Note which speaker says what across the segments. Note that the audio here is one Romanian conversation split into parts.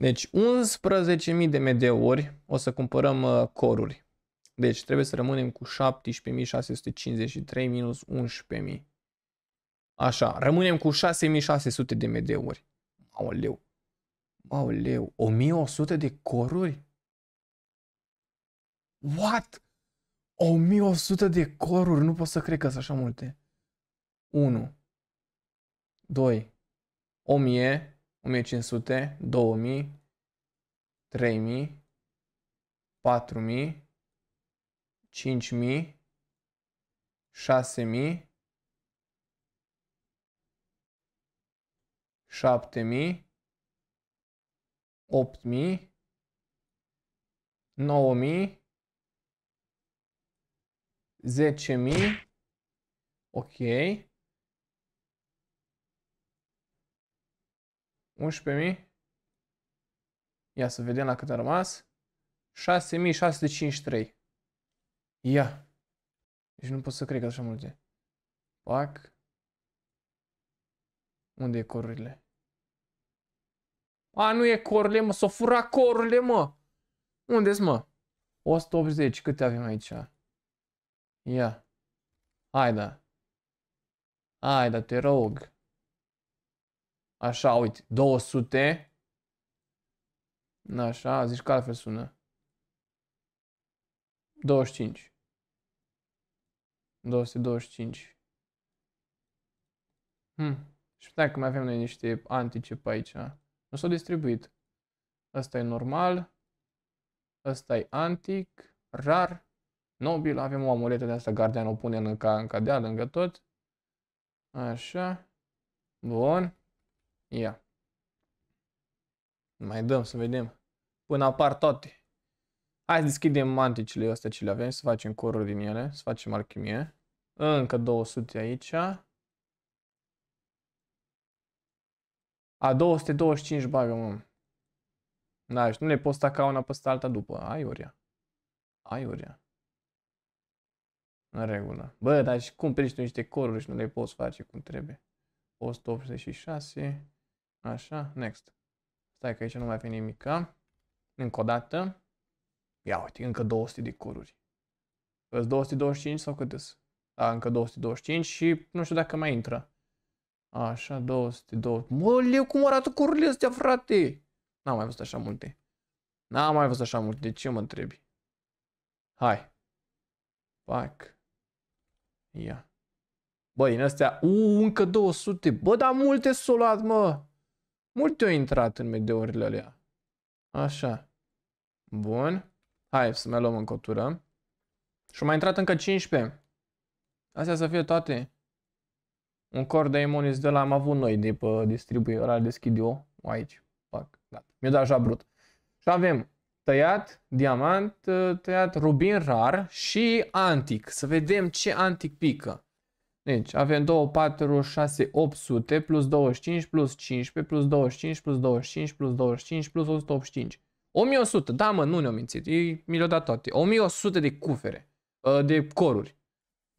Speaker 1: Deci 11.000 de MD-uri o să cumpărăm uh, coruri. Deci trebuie să rămânem cu 17.653 minus 11.000. Așa, rămânem cu 6.600 de MD-uri. Aoleu. Aoleu, 1100 de coruri? What? 1100 de coruri? Nu pot să cred că sunt așa multe. 1 2 1000 1500, 2000, 3000, 4000, 5000, 6000, 7000, 8000, 9000, 10000, ok, 11.000. Ia să vedem la cât a rămas. 6.653. Ia. Deci nu pot să cred că așa multe. Pac. Unde e corurile? A, nu e corurile, mă, s-o fura corurile, mă! unde mă? 180, câte avem aici? Ia. Hai da. Hai da, te rog. Așa, uite, 200. Așa, zici că altfel sună. 25. 225. Hmm. Și că mai avem noi niște antice pe aici. Nu s-au distribuit. Ăsta e normal. Ăsta e antic. Rar. Nobil. Avem o amuletă de asta. Gardian o pune în, ca, în cadea lângă tot. Așa. Bun. Ia. Mai dăm să vedem. Până apar toate. Hai să deschidem manticile astea ce le avem, să facem coruri din ele, să facem alchimie. Încă 200 aici. A 225 bagă, mă. Da, și nu le poți staca una pe alta după. Ai uria, ai uria, În regulă. Bă, dar și cum tu niște coruri și nu le poți face cum trebuie. 186. Așa, next. Stai că aici nu mai fi nimic. Încă o dată. Ia uite, încă 200 de coruri. Îs 225 sau cât îs? Da, încă 225 și nu știu dacă mai intră. Așa, 220. Mă, leu, cum arată corurile astea, frate? N-am mai văzut așa multe. N-am mai văzut așa multe, de ce mă întrebi? Hai. Pac. Ia. Băi, în astea, Uuu, încă 200. Bă, dar multe s-au luat, mă. Multe au intrat în medeurile alea. Așa. Bun. Hai să mai luăm în cotură. Și mai intrat încă 15. Astea să fie toate. Un cor de imunis de la am avut noi de pe distribuitor ăla deschid eu. Aici. Fac. Gata. Mi-o dat așa brut. Și avem tăiat, diamant, tăiat, rubin rar și antic. Să vedem ce antic pică. Deci avem 2, 4, 6, 800 plus 25 plus 15 plus 25 plus 25 plus 25 plus 185. 1100, da mă, nu ne-au mințit, ei mi le-au dat toate. 1100 de cufere, ă, de coruri.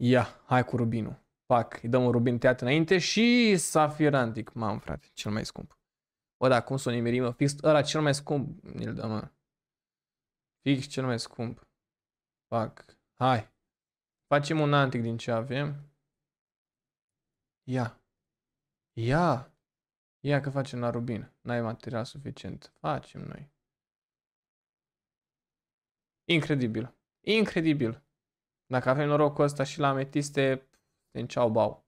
Speaker 1: Ia, hai cu rubinul. Pac, îi dăm un rubin tăiat înainte și safir antic. Mam, frate, cel mai scump. Bă, da, cum să o nimerim, mă? Fix ăla cel mai scump, îl dăm, mă. Fix cel mai scump. Pac, hai. Facem un antic din ce avem. Ia. Ia. Ia că facem la rubin. N-ai material suficient. Facem noi. Incredibil. Incredibil. Dacă avem norocul ăsta și la ametiste, în ceau bau.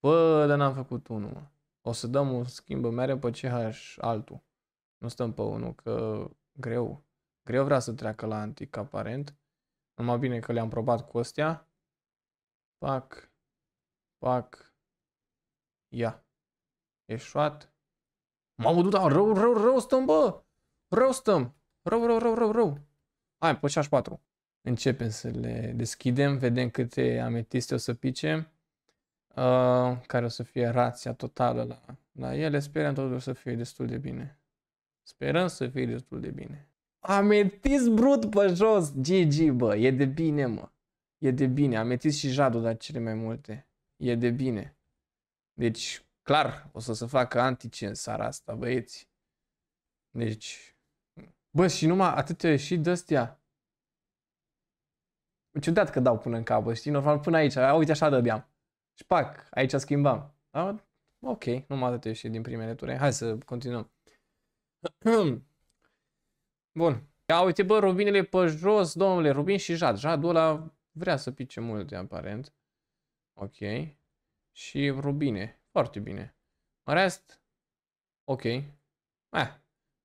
Speaker 1: Bă, dar n-am făcut unul, mă. O să dăm un schimbă mereu pe CH altul. Nu stăm pe unul, că greu. Greu vrea să treacă la antic, aparent. Numai bine că le-am probat cu astea. Pac, pac, Ia. Eșuat. Mamă, du-da, rău, rău, rău stăm, bă! Rău stăm! Rău, rău, rău, rău, rău! Hai, pe 4. Începem să le deschidem, vedem câte ametiste o să pice, uh, care o să fie rația totală la, la ele. Sperăm totul să fie destul de bine. Sperăm să fie destul de bine. Ametist brut pe jos! GG, bă, e de bine, mă. E de bine. Ametist și jadul, dar cele mai multe. E de bine. Deci, clar, o să se facă antice în seara asta, băieți. Deci, bă, și numai atâtea și de-astea. Ciudat că dau până în capăt, știi? Normal, până aici, a, uite așa dădeam. Și pac, aici schimbam. A, ok, numai atâtea și din primele ture. Hai să continuăm. Bun. Ia uite, bă, rubinele pe jos, domnule, rubin și jad. Jadul ăla vrea să pice multe, aparent. Ok și rubine. Foarte bine. În rest, ok. Eh,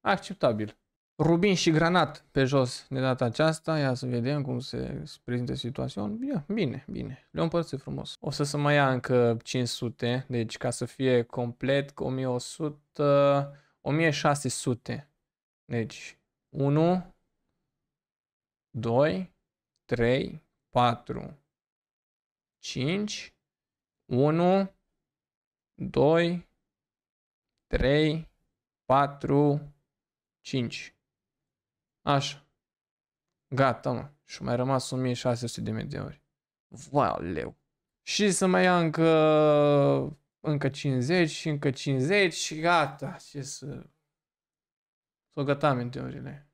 Speaker 1: acceptabil. Rubin și granat pe jos de data aceasta. Ia să vedem cum se prezintă situația. Bine, bine. le o împărțit frumos. O să se mai ia încă 500. Deci ca să fie complet cu 1100... 1600. Deci 1, 2, 3, 4, 5, 1, 2, 3, 4, 5. Așa. Gata, mă. Și mai rămas 1600 de mii de meteori. Valeu. Și să mai ia încă, încă 50 și încă 50 și gata. Ce să... S-o gata meteorile.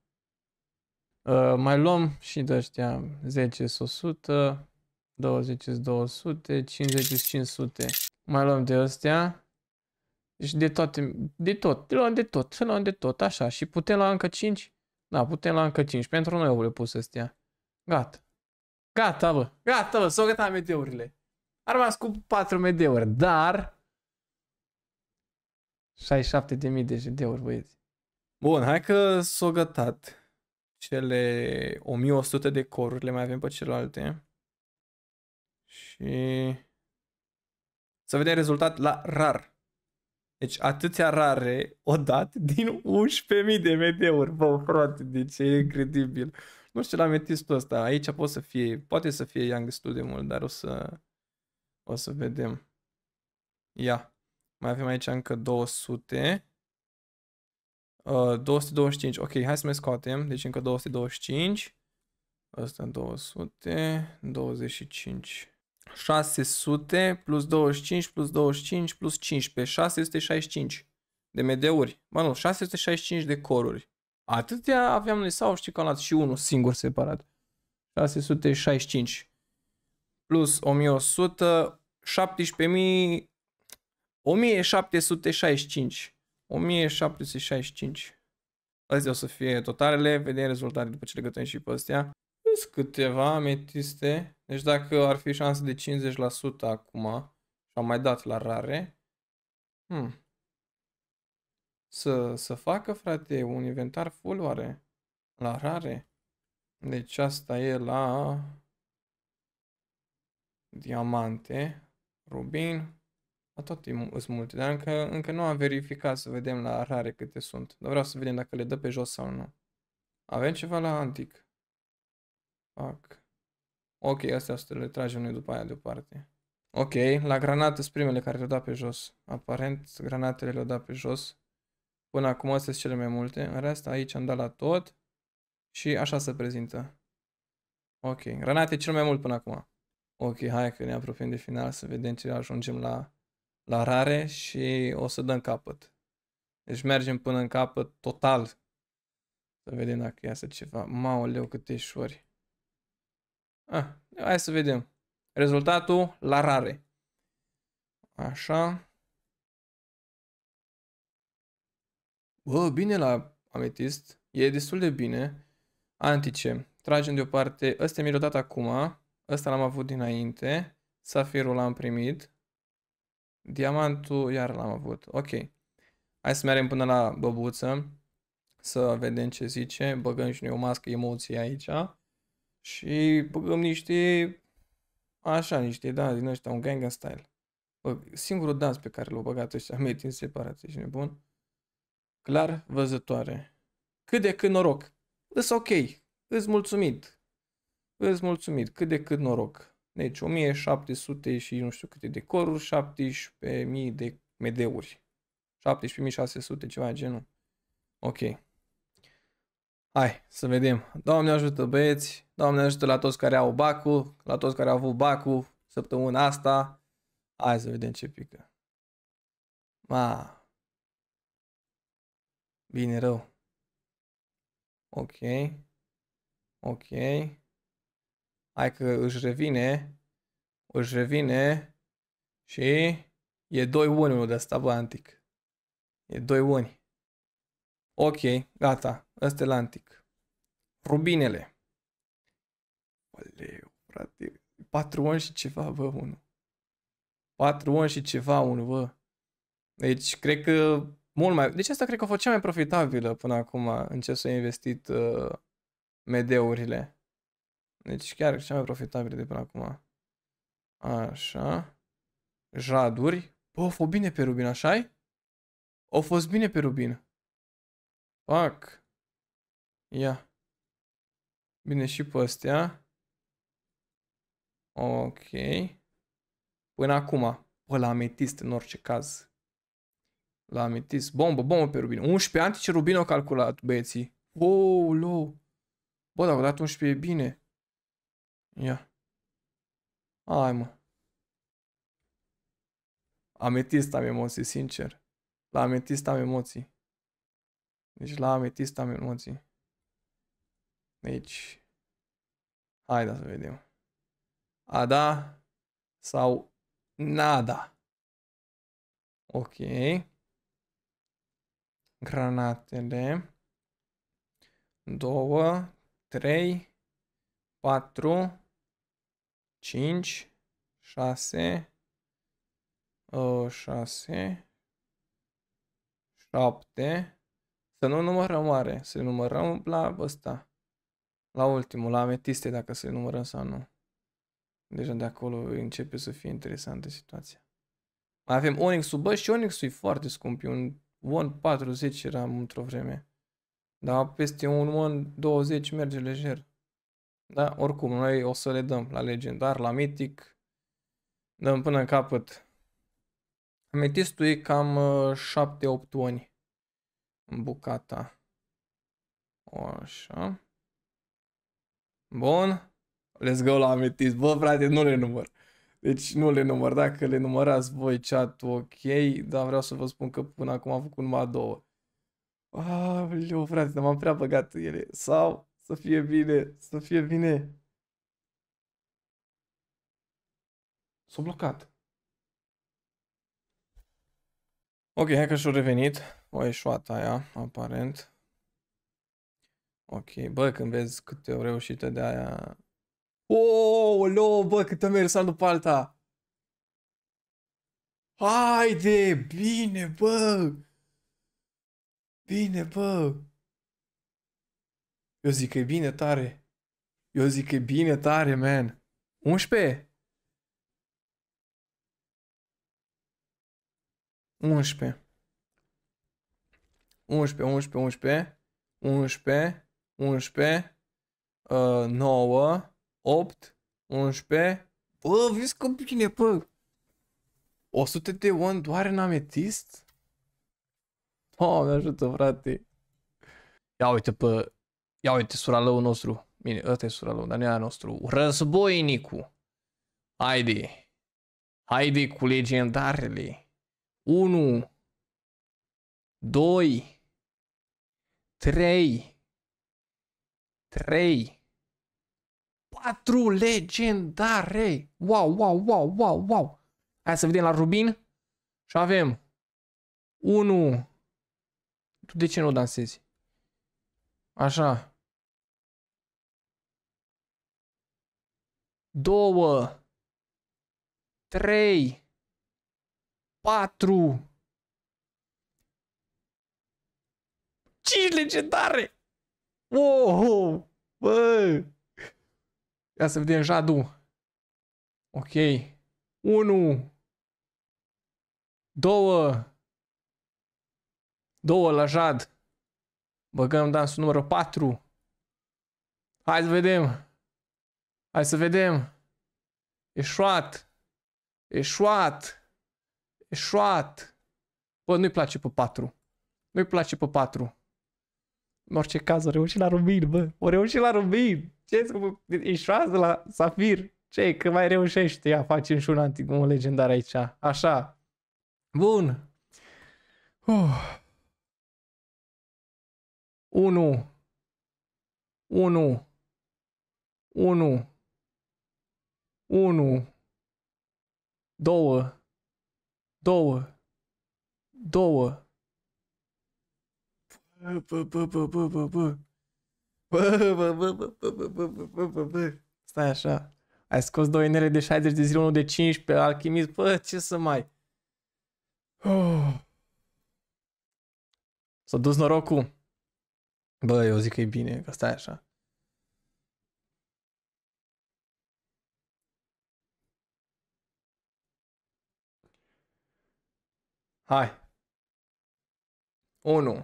Speaker 1: Uh, mai luăm și de ăștia 10 100. 20 200, 50 500. Mai luăm de astea. Și de toate, de tot, de luăm de tot, să luăm de tot, așa. Și putem la încă 5? Da, putem la încă 5. Pentru noi au le pus astea. Gata. Gata, bă. Gata, bă. S-au gătat medeurile. A rămas cu 4 medeuri, dar... 67.000 de GD-uri, băieți. Bun, hai că s-au gătat cele 1100 de coruri, le mai avem pe celelalte. Și să vedem rezultat la rar. Deci atâția rare o dat din 11.000 de MD-uri, bă, frate, deci e incredibil. Nu știu la metistul ăsta, aici pot să fie, poate să fie Young destul de mult, dar o să, o să vedem. Ia, mai avem aici încă 200. Uh, 225, ok, hai să mai scoatem, deci încă 225. Asta 200, 25. 600 plus 25 plus 25 plus 15, 665 de MD-uri. Mă, nu, 665 de coruri. Atâtea aveam noi sau știi că am luat și unul singur separat. 665 plus 1100, 17.000, 1765. 1765. Azi o să fie totalele, vedem rezultatele după ce le gătăm și pe astea. Sunt câteva ametiste. Deci dacă ar fi șanse de 50% acum, și am mai dat la rare, hmm. să, să facă, frate, un inventar full oare? La rare? Deci asta e la diamante, rubin, la toate sunt multe, dar încă, încă nu am verificat să vedem la rare câte sunt. Dar vreau să vedem dacă le dă pe jos sau nu. Avem ceva la antic. Fac. Ok, astea o să le tragem noi după aia deoparte. Ok, la granată sunt primele care le-au dat pe jos. Aparent, granatele le-au dat pe jos. Până acum astea sunt cele mai multe. În rest, aici am dat la tot. Și așa se prezintă. Ok, granate cel mai mult până acum. Ok, hai că ne apropiem de final să vedem ce ajungem la, la rare și o să dăm capăt. Deci mergem până în capăt total. Să vedem dacă iasă ceva. Maoleu, câte șori. Ah, hai să vedem. Rezultatul la rare. Așa. Bă, bine la ametist. E destul de bine. Antice. Tragem deoparte. Ăsta mi-l dat acum. Ăsta l-am avut dinainte. Safirul l-am primit. Diamantul iar l-am avut. Ok. Hai să mergem până la băbuță. Să vedem ce zice. Băgăm și noi o mască emoție aici și băgăm niște, așa, niște dans din ăștia, un gang style. Bă, singurul dans pe care l-au băgat ăștia meti în separație și nebun, clar văzătoare. Cât de cât noroc. Îs ok, îs mulțumit. Îs mulțumit, cât de cât noroc. Deci 1700 și nu știu câte decoruri, 17.000 de medeuri. 17.600, ceva genul. Ok. Hai să vedem. Doamne ajută băieți, Doamne ajută la toți care au bacu, la toți care au avut bacu săptămâna asta. Hai să vedem ce pică. Ma. Bine, rău. Ok. Ok. Hai că își revine. Își revine. Și e 2-1 de asta, bă, antic. E 2-1. Ok, gata. Ăsta e lantic. Rubinele. Aleu, frate. 4 ani și ceva, bă, unul. 4 ani și ceva, unul, bă. Deci, cred că mult mai... Deci asta cred că a fost cea mai profitabilă până acum în ce s-au investit uh, medeurile. Deci chiar cea mai profitabilă de până acum. Așa. Jaduri. Bă, a fost bine pe Rubin, așa -i? A fost bine pe Rubin. Fac. Ia. Bine, și pe astea. Ok. Până acum. Bă, la ametist în orice caz. La ametist. Bombă, bombă pe rubin. 11 antice rubin au calculat, băieții. Wow, low. Bă, dacă dat 11 e bine. Ia. Hai, mă. Ametist am emoții, sincer. La ametist am emoții. Deci la ametist am emoții. Deci, haide da să vedem. A da sau nada. Ok. Granatele. 2, 3, 4, 5, 6, 6, 7, să nu numărăm mare, să numărăm la ăsta. La ultimul, la ametiste, dacă să numărăm sau nu. Deja deci de acolo începe să fie interesantă situația. Mai avem onyx sub și onyx e foarte scump, e un One 40 era într-o vreme. Dar peste un One 20 merge lejer. Da, oricum, noi o să le dăm la legendar, la mitic. Dăm până în capăt. Ametistul e cam 7-8 uh, oni bucata. O, așa. Bun. Let's go la ametist. Bă, frate, nu le număr. Deci nu le număr. Dacă le numărați voi chat ok, dar vreau să vă spun că până acum am făcut numai două. Aoleu, frate, dar m-am prea băgat ele. Sau să fie bine, să fie bine. S-a blocat. Ok, hai că și-a revenit. O ieșuat aia, aparent. Ok, bă, când vezi câte o reușită de aia... Oh, lo, bă, câte mers una după alta! Haide, bine, bă! Bine, bă! Eu zic că e bine tare. Eu zic că e bine tare, man. 11? 11. 11, 11, 11, 11, 11, uh, 9, 8, 11. Bă, vezi că bine, bă. 100 de oameni doar în ametist? Doamne oh, ajută, frate. Ia uite pe... Ia uite suralăul nostru. Bine, ăsta e suralăul, dar nu e al nostru. Războinicu. Haide. Haide cu legendarele. 1, 2, 3, 3, 4 legendare! Wow, wow, wow, wow, wow! Hai să vedem la Rubin și avem 1, tu de ce nu dansezi? Așa. 2, 3, 4, 5 legendare! Wow! Bă! Ia să vedem jadu Ok. 1, 2, 2 la jad. Băgăm dansul numărul 4. Hai să vedem. Hai să vedem. Eșuat. Eșuat. Eșuat. Bă, nu-i place pe 4. Nu-i place pe 4. În orice caz, o reușit la Rubin, bă. O reușit la Rubin. Ce Eșuat de la Safir? Ce, că mai reușește. Ia, facem și un antigun legendar aici. Așa. Bun. Uh. 1 1 1 1 2 Două. Două. Bă, bă, bă, bă, bă, bă. Bă, bă, bă, bă, bă, bă, bă, bă, bă. Stai așa. Ai scos două inele de 60 de zile, unul de 15, alchimist, bă, ce să mai... Oh. S-a dus norocul. Bă, eu zic că e bine, că stai așa. Hai. 1.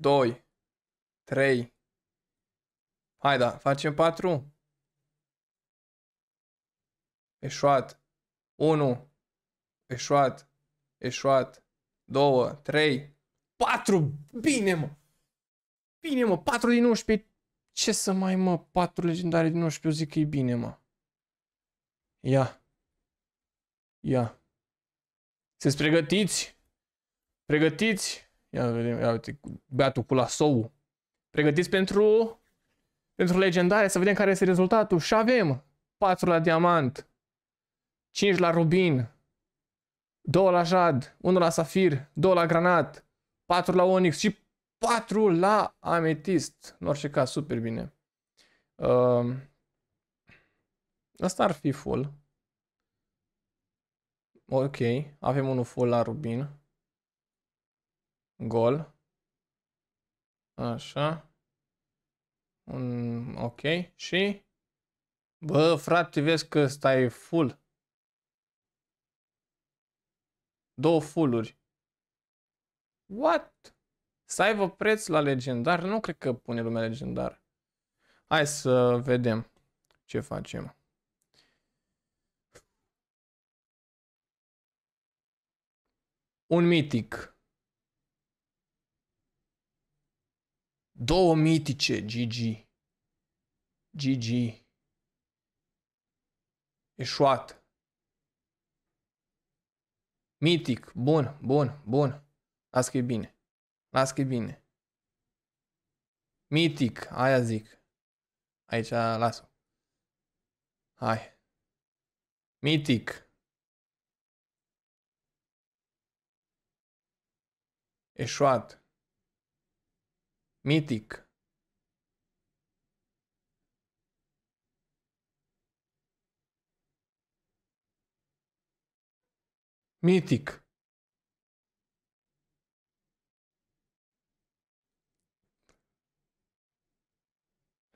Speaker 1: 2. 3. Hai da, facem 4. Eșuat. 1. Eșuat. Eșuat. 2, 3, 4. Bine, mă. Bine, mă, 4 din 11. Ce să mai, mă, 4 legendare din 11, eu zic că e bine, mă. Ia. Ia. Sunteți pregătiți? Pregătiți? Ia vedem, ia uite, beatul cu lasou. Pregătiți pentru... Pentru legendare, să vedem care este rezultatul. Și avem 4 la diamant, 5 la rubin, 2 la jad, 1 la safir, 2 la granat, 4 la onix și 4 la ametist. În orice caz, super bine. Uh, ă, asta ar fi full ok, avem unul full la Rubin. Gol. Așa. Un, ok, și... Bă, frate, vezi că stai full. Două fulluri. What? Să aibă preț la legendar? Nu cred că pune lumea legendar. Hai să vedem ce facem. Un mitic. Două mitice, GG. GG. Eșuat. Mitic. Bun, bun, bun. Las că e bine. Las că e bine. Mitic. Aia zic. Aici las-o. Hai. Mitic. eșuat, mitic, mitic.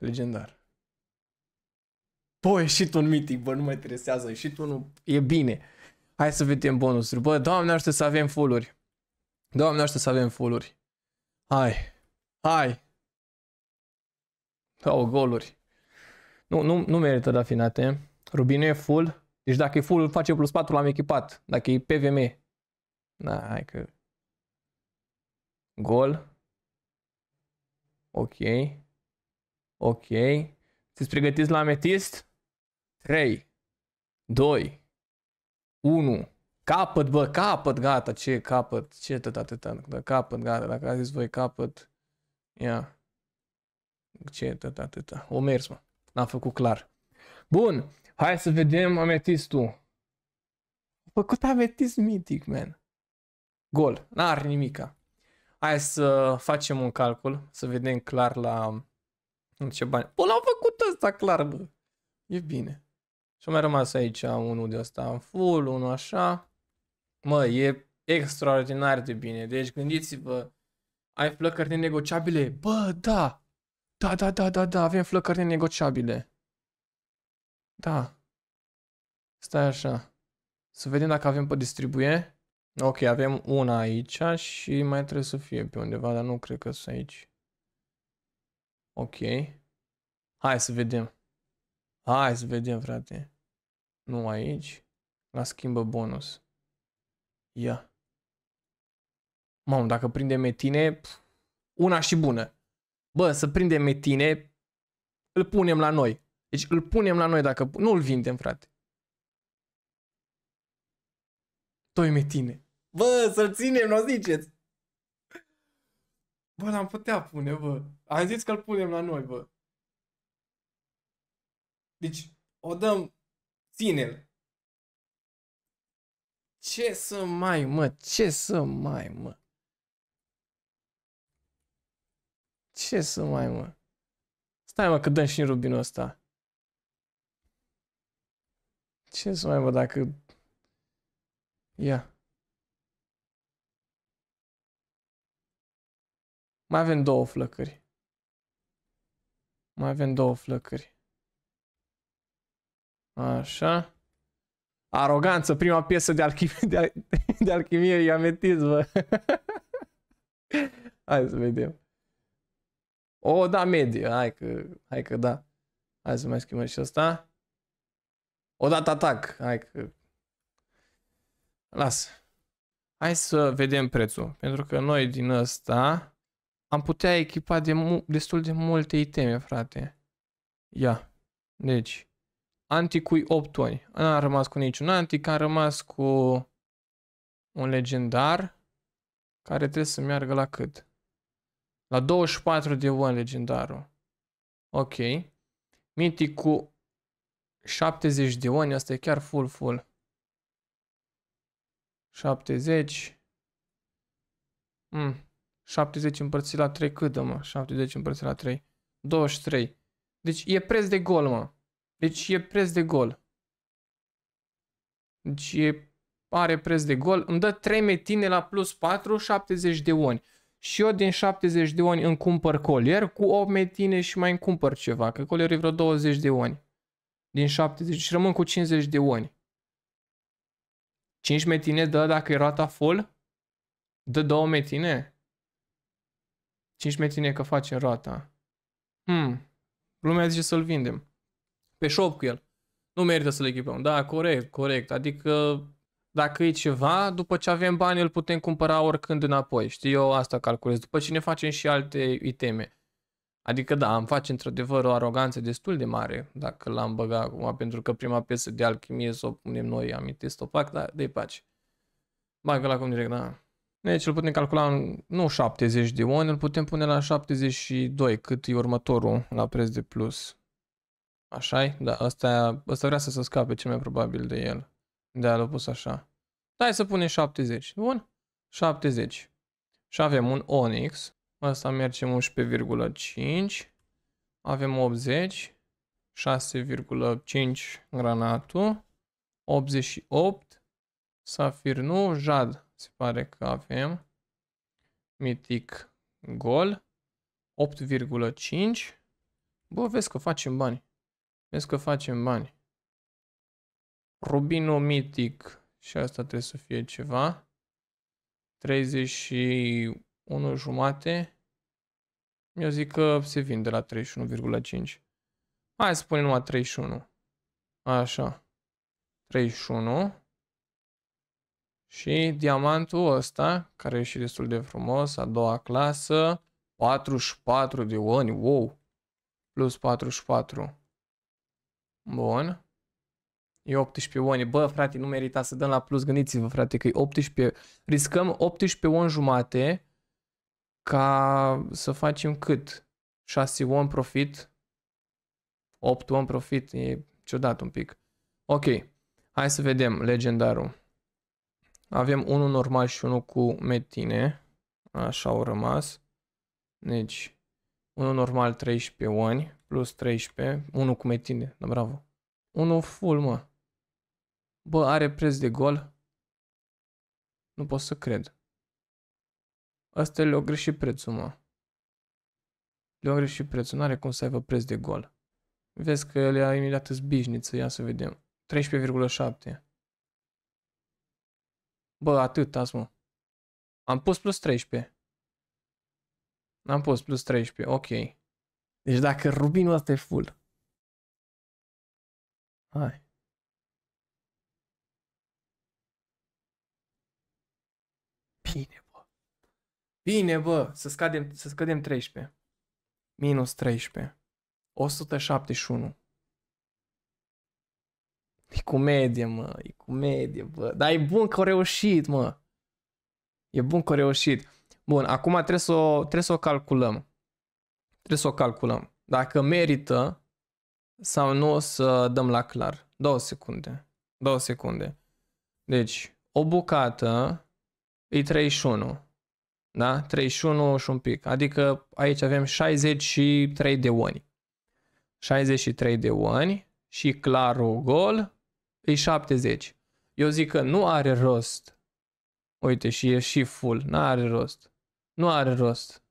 Speaker 1: Legendar. Bă, ieșit un mitic, bă, nu mă interesează, ieșit unul, e bine. Hai să vedem bonusuri. Bă, doamne, aștept să avem full -uri. Doamne, aștept să avem fuluri. Hai. Hai. Au goluri. Nu, nu, nu merită de afinate. Rubinu e full. Deci dacă e full, face plus 4, l-am echipat. Dacă e PVM. Da, hai că... Gol. Ok. Ok. Sunteți pregătiți la ametist? 3, 2, 1. Capăt, bă, capăt, gata, ce capăt, ce tot atâta, da, capăt, gata, dacă a zis voi capăt, ia, ce tot atâta, o mers, mă, n-am făcut clar. Bun, hai să vedem ametistul. A făcut ametist mitic, man. Gol, n-ar nimica. Hai să facem un calcul, să vedem clar la ce bani. Bă, l-am făcut ăsta clar, bă. E bine. Și mai rămas aici unul de ăsta în full, unul așa. Mă, e extraordinar de bine. Deci gândiți-vă, ai flăcări nenegociabile? Bă, da! Da, da, da, da, da, avem flăcări nenegociabile. Da. Stai așa. Să vedem dacă avem pe distribuie. Ok, avem una aici și mai trebuie să fie pe undeva, dar nu cred că sunt aici. Ok. Hai să vedem. Hai să vedem, frate. Nu aici. La schimbă bonus. Ia. Mamă, dacă prinde metine, una și bună. Bă, să prinde metine, îl punem la noi. Deci îl punem la noi dacă... Nu îl vindem, frate. Doi metine. Bă, să-l ținem, nu ziceți. Bă, l-am putea pune, bă. Am zis că-l punem la noi, bă. Deci, o dăm, ține-l. Ce să mai, mă? Ce să mai, mă? Ce să mai, mă? Stai, mă, că dăm și rubinul ăsta. Ce să mai, mă, dacă... Ia. Mai avem două flăcări. Mai avem două flăcări. Așa. Aroganță, prima piesă de alchimie, de, de alchimie e bă. Hai să vedem. O, oh, da, mediu, Hai că, hai că da. Hai să mai schimbăm și asta. Odată atac. Hai că... Las. Hai să vedem prețul. Pentru că noi din ăsta am putea echipa de destul de multe iteme, frate. Ia. Deci anticui 8 ani. N-am rămas cu niciun antic, am rămas cu un legendar care trebuie să meargă la cât? La 24 de one legendarul. Ok. Mitic cu 70 de oni, asta e chiar full, full. 70. Mm. 70 împărțit la 3 cât, mă? 70 împărțit la 3. 23. Deci e preț de gol, mă. Deci e preț de gol. Deci e, are preț de gol. Îmi dă 3 metine la plus 4, 70 de oni. Și eu din 70 de oni îmi cumpăr colier cu 8 metine și mai îmi cumpăr ceva. Că colierul e vreo 20 de oni. Din 70 și rămân cu 50 de oni. 5 metine dă dacă e roata full? Dă 2 metine? 5 metine că face roata. Hmm. Lumea zice să-l vindem pe șop cu el. Nu merită să l echipăm. Da, corect, corect. Adică dacă e ceva, după ce avem bani îl putem cumpăra oricând înapoi. Știi, eu asta calculez. După ce ne facem și alte iteme. Adică da, am face într-adevăr o aroganță destul de mare dacă l-am băgat acum, pentru că prima piesă de alchimie să o punem noi, amintesc fac, dar de pace. Bagă la cum direct, da. Deci îl putem calcula, în, nu 70 de oni, îl putem pune la 72, cât e următorul la preț de plus așa Da, asta, ăsta vrea să se scape cel mai probabil de el. de aia l-a pus așa. Hai să punem 70. Bun? 70. Și avem un Onyx. Asta merge 11,5. Avem 80. 6,5 granatul. 88. Safir nu. Jad se pare că avem. Mitic gol. 8,5. Bă, vezi că facem bani. Vezi că facem bani. Rubino mitic. Și asta trebuie să fie ceva. 31 jumate. Eu zic că se vinde la 31,5. Hai să punem numai 31. Așa. 31. Și diamantul ăsta, care e și destul de frumos, a doua clasă, 44 de oni, wow, plus 44. Bun. E 18 oni. Bă, frate, nu merita să dăm la plus. Gândiți-vă, frate, că e 18. Riscăm 18 oni jumate ca să facem cât? 6 on profit. 8 on profit. E ciudat un pic. Ok. Hai să vedem legendarul. Avem unul normal și unul cu metine. Așa au rămas. Deci, unul normal 13 oni plus 13, 1 e tine, da, bravo. 1 full, mă. Bă, are preț de gol? Nu pot să cred. Asta le-au greșit prețul, mă. Le-au greșit prețul, nu are cum să aibă preț de gol. Vezi că el a imediat zbișniță, ia să vedem. 13,7. Bă, atât, azi, mă. Am pus plus 13. N-am pus plus 13, ok. Deci dacă rubinul ăsta e full. Hai. Bine, bă. Bine, bă. Să scadem, să scădem 13. Minus 13. 171. E medie, mă. E medie, bă. Dar e bun că au reușit, mă. E bun că au reușit. Bun, acum trebuie să o, trebuie să o calculăm. Trebuie să o calculăm. Dacă merită sau nu o să dăm la clar. Două secunde. Două secunde. Deci, o bucată e 31. Da? 31 și un pic. Adică aici avem 63 de oni. 63 de oni și clarul gol e 70. Eu zic că nu are rost. Uite și e și full. Nu are rost. Nu are rost.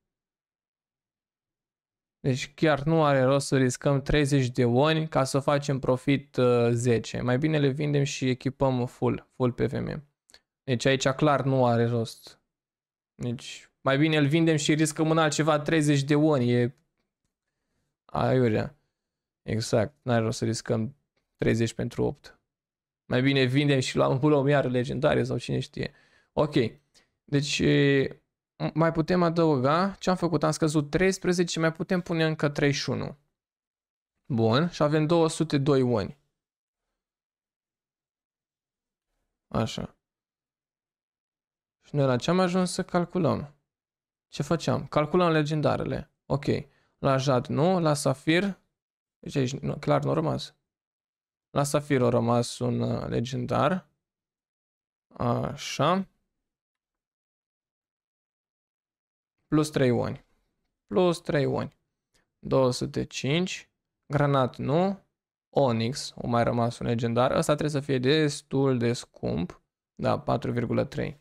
Speaker 1: Deci chiar nu are rost să riscăm 30 de oni ca să facem profit 10. Uh, mai bine le vindem și echipăm full, full PVM. Deci aici clar nu are rost. Deci mai bine îl vindem și riscăm în altceva 30 de oni. E aiurea. Exact. N-are rost să riscăm 30 pentru 8. Mai bine vindem și la un bulom iar legendare sau cine știe. Ok. Deci mai putem adăuga ce am făcut. Am scăzut 13, și mai putem pune încă 31. Bun, și avem 202 uni. Așa. Și noi la ce am ajuns să calculăm? Ce făceam? Calculăm legendarele. Ok. La Jad nu, la Safir, deci aici nu, clar nu a rămas. La Safir a rămas un uh, legendar. Așa. plus 3 oni. Plus 3 oni. 205. Granat nu. Onyx, o mai rămas un legendar. Ăsta trebuie să fie destul de scump. Da, 4,3.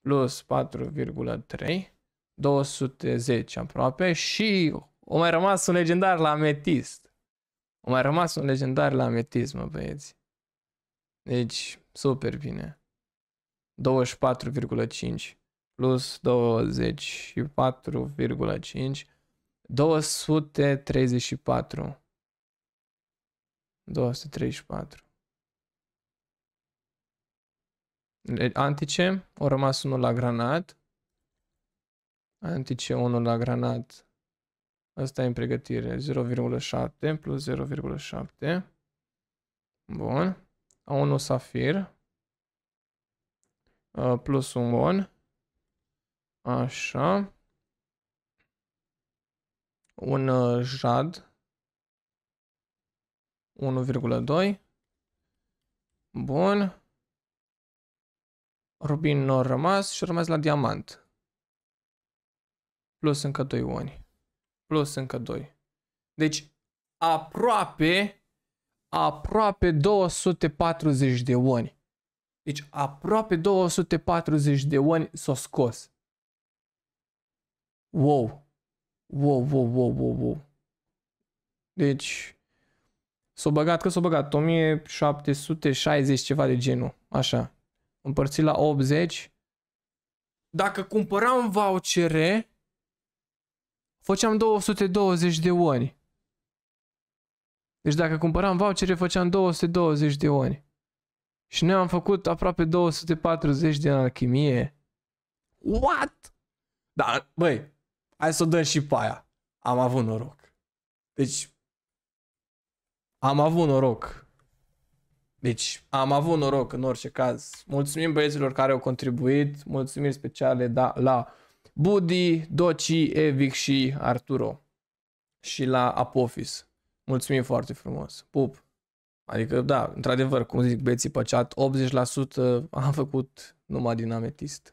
Speaker 1: Plus 4,3. 210 aproape. Și o mai rămas un legendar la ametist. O mai rămas un legendar la ametist, mă băieți. Deci, super bine. 24,5 plus 24,5, 234. 234. Antice, o rămas unul la granat. Antice unul la granat. Asta e în pregătire. 0,7 plus 0,7. Bun. a unul safir. Plus un bon Așa. Un uh, jad. 1,2. Bun. Rubin nu a rămas și a rămas la diamant. Plus încă 2 oni. Plus încă 2. Deci, aproape, aproape 240 de oni. Deci, aproape 240 de oni s-au scos. Wow! Wow, wow, wow, wow, wow. Deci, s-o băgat că s-o băgat, 1760 ceva de genul, așa. Împărțit la 80. Dacă cumpăram vouchere, făceam 220 de oni. Deci dacă cumpăram vouchere, făceam 220 de oni. Și noi am făcut aproape 240 de alchimie. What? Da, băi, hai să o dăm și pe aia. Am avut noroc. Deci, am avut noroc. Deci, am avut noroc în orice caz. Mulțumim băieților care au contribuit, mulțumiri speciale da, la Budi, Doci, Evic și Arturo. Și la Apofis. Mulțumim foarte frumos. Pup! Adică, da, într-adevăr, cum zic băieții pe chat, 80% am făcut numai din ametist.